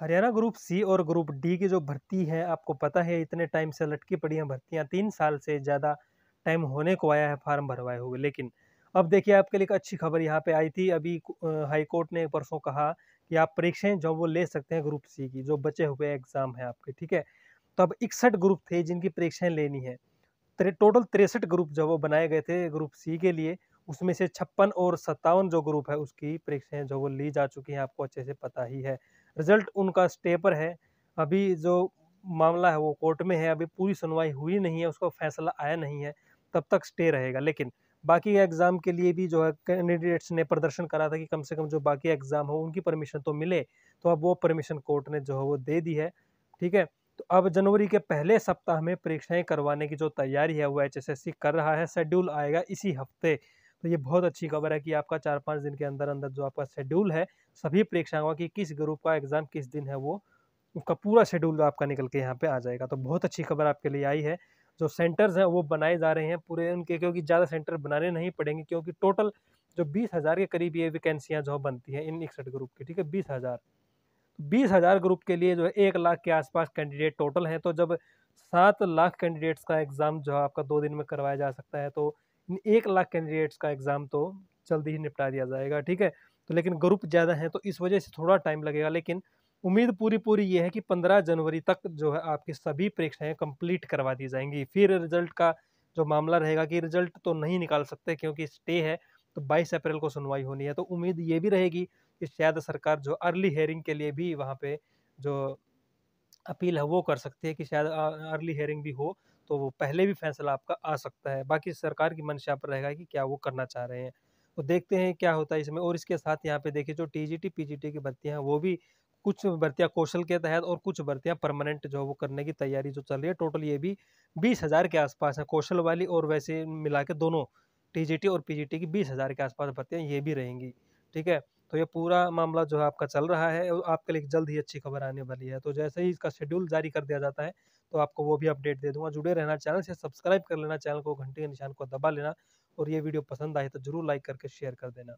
Haryana group C और group D की जो भर्ती है आपको पता है इतने टाइम से लटकी पड़ी हैं भर्तियाँ तीन साल से ज़्यादा टाइम होने को आया है फार्म भरवाए हुए लेकिन अब देखिए आपके लिए एक अच्छी खबर यहाँ पे आई थी अभी हाईकोर्ट ने परसों कहा कि आप परीक्षाएं जो वो ले सकते हैं ग्रुप सी की जो बचे हुए एग्ज़ाम हैं आपके ठीक है तो अब इकसठ ग्रुप थे जिनकी परीक्षाएं लेनी है त्रे, टोटल तिरसठ ग्रुप जो वो बनाए गए थे ग्रुप सी के लिए उसमें से छप्पन और सत्तावन जो ग्रुप है उसकी परीक्षाएं जो वो ली जा चुकी हैं आपको अच्छे से पता ही है रिजल्ट उनका स्टे पर है अभी जो मामला है वो कोर्ट में है अभी पूरी सुनवाई हुई नहीं है उसका फैसला आया नहीं है तब तक स्टे रहेगा लेकिन बाकी एग्ज़ाम के लिए भी जो है कैंडिडेट्स ने प्रदर्शन करा था कि कम से कम जो बाकी एग्ज़ाम हो उनकी परमिशन तो मिले तो अब वो परमिशन कोर्ट ने जो है वो दे दी है ठीक है तो अब जनवरी के पहले सप्ताह में परीक्षाएं करवाने की जो तैयारी है वो एचएसएससी कर रहा है शेड्यूल आएगा इसी हफ्ते तो ये बहुत अच्छी खबर है कि आपका चार पाँच दिन के अंदर अंदर जो आपका शेड्यूल है सभी परीक्षाओं की किस ग्रुप का एग्ज़ाम किस दिन है वो उसका पूरा शेड्यूल आपका निकल के यहाँ पे आ जाएगा तो बहुत अच्छी खबर आपके लिए आई है जो सेंटर्स हैं वो बनाए जा रहे हैं पूरे उनके क्योंकि ज़्यादा सेंटर बनाने नहीं पड़ेंगे क्योंकि टोटल जो बीस हज़ार के करीब ये वैकेंसियाँ जो बनती हैं इन इकसठ ग्रुप की ठीक है बीस हज़ार बीस हज़ार ग्रुप के लिए जो है एक लाख के आसपास कैंडिडेट टोटल हैं तो जब सात लाख कैंडिडेट्स का एग्ज़ाम जो है आपका दो दिन में करवाया जा सकता है तो एक लाख कैंडिडेट्स का एग्ज़ाम तो जल्दी ही निपटा दिया जाएगा ठीक है तो लेकिन ग्रुप ज़्यादा हैं तो इस वजह से थोड़ा टाइम लगेगा लेकिन उम्मीद पूरी पूरी ये है कि 15 जनवरी तक जो है आपकी सभी परीक्षाएं कंप्लीट करवा दी जाएंगी फिर रिजल्ट का जो मामला रहेगा कि रिजल्ट तो नहीं निकाल सकते क्योंकि स्टे है तो 22 अप्रैल को सुनवाई होनी है तो उम्मीद ये भी रहेगी कि शायद सरकार जो अर्ली हेयरिंग के लिए भी वहाँ पे जो अपील है वो कर सकती है कि शायद अर्ली हेयरिंग भी हो तो वो पहले भी फैसला आपका आ सकता है बाकी सरकार की मंशा पर रहेगा कि क्या वो करना चाह रहे हैं तो देखते हैं क्या होता है इसमें और इसके साथ यहाँ पे देखिए जो टी जी टी की भर्तियाँ हैं वो भी कुछ भर्तियाँ कौशल के तहत और कुछ भर्तियाँ परमानेंट जो वो करने की तैयारी जो चल रही है टोटल ये भी बीस हज़ार के आसपास है कौशल वाली और वैसे मिला के दोनों टी और टी की बीस हज़ार के आसपास भर्तियाँ ये भी रहेंगी ठीक है तो ये पूरा मामला जो है आपका चल रहा है और आपके लिए जल्द ही अच्छी खबर आने वाली है तो जैसे ही इसका शेड्यूल जारी कर दिया जाता है तो आपको वो भी अपडेट दे दूंगा जुड़े रहना चैनल से सब्सक्राइब कर लेना चैनल को घंटे के निशान को दबा लेना और ये वीडियो पसंद आए तो जरूर लाइक करके शेयर कर देना